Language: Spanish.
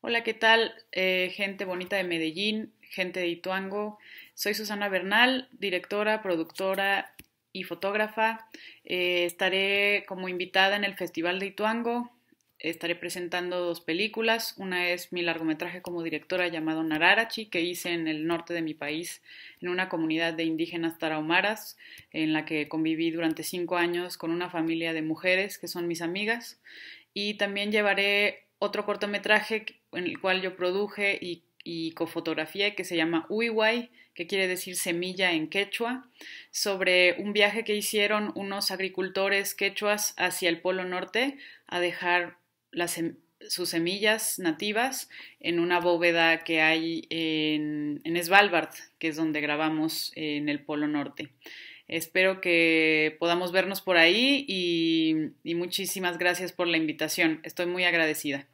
Hola, ¿qué tal? Eh, gente bonita de Medellín, gente de Ituango. Soy Susana Bernal, directora, productora y fotógrafa. Eh, estaré como invitada en el Festival de Ituango. Estaré presentando dos películas. Una es mi largometraje como directora llamado Nararachi, que hice en el norte de mi país, en una comunidad de indígenas tarahumaras, en la que conviví durante cinco años con una familia de mujeres que son mis amigas. Y también llevaré otro cortometraje en el cual yo produje y, y cofotografié que se llama Uiwai, que quiere decir semilla en quechua, sobre un viaje que hicieron unos agricultores quechuas hacia el Polo Norte a dejar sus semillas nativas en una bóveda que hay en, Svalbard, que es donde grabamos en el Polo Norte. Espero que podamos vernos por ahí y, y muchísimas gracias por la invitación. Estoy muy agradecida.